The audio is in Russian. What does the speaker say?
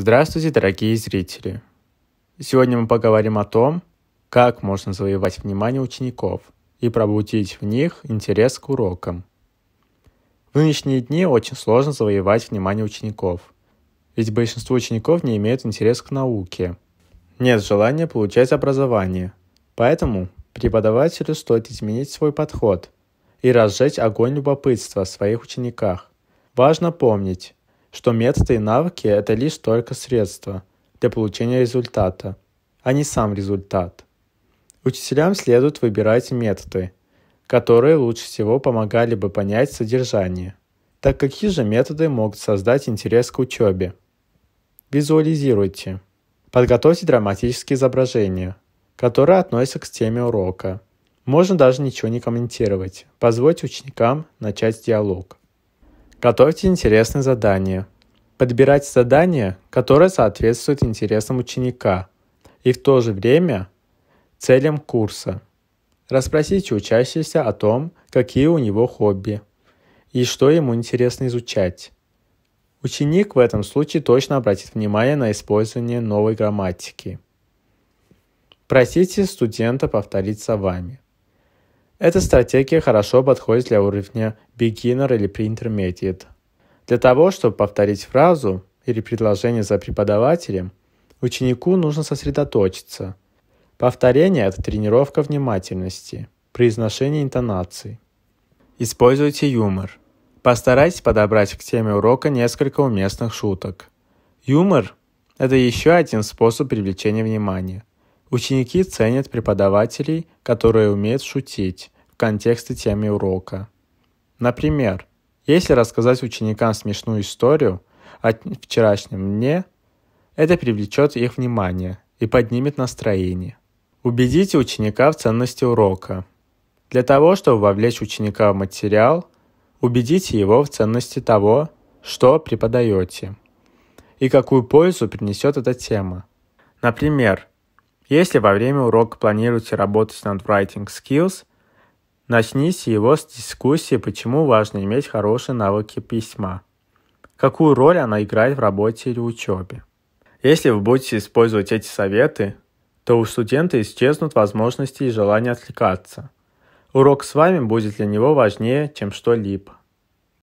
Здравствуйте, дорогие зрители! Сегодня мы поговорим о том, как можно завоевать внимание учеников и пробудить в них интерес к урокам. В нынешние дни очень сложно завоевать внимание учеников, ведь большинство учеников не имеют интереса к науке. Нет желания получать образование, поэтому преподавателю стоит изменить свой подход и разжечь огонь любопытства в своих учениках. Важно помнить, что методы и навыки – это лишь только средства для получения результата, а не сам результат. Учителям следует выбирать методы, которые лучше всего помогали бы понять содержание. Так какие же методы могут создать интерес к учебе? Визуализируйте. Подготовьте драматические изображения, которые относятся к теме урока. Можно даже ничего не комментировать, позвольте ученикам начать диалог. Готовьте интересные задания. Подбирайте задания, которые соответствуют интересам ученика и в то же время целям курса. Расспросите учащегося о том, какие у него хобби и что ему интересно изучать. Ученик в этом случае точно обратит внимание на использование новой грамматики. Просите студента повторить за вами – эта стратегия хорошо подходит для уровня beginner или pre-intermediate. Для того, чтобы повторить фразу или предложение за преподавателем, ученику нужно сосредоточиться. Повторение – это тренировка внимательности, произношение интонаций. Используйте юмор. Постарайтесь подобрать к теме урока несколько уместных шуток. Юмор – это еще один способ привлечения внимания. Ученики ценят преподавателей, которые умеют шутить в контексте темы урока. Например, если рассказать ученикам смешную историю о вчерашнем дне, это привлечет их внимание и поднимет настроение. Убедите ученика в ценности урока. Для того, чтобы вовлечь ученика в материал, убедите его в ценности того, что преподаете, и какую пользу принесет эта тема. Например, если во время урока планируете работать над writing skills, начните его с дискуссии, почему важно иметь хорошие навыки письма, какую роль она играет в работе или учебе. Если вы будете использовать эти советы, то у студента исчезнут возможности и желание отвлекаться. Урок с вами будет для него важнее, чем что-либо.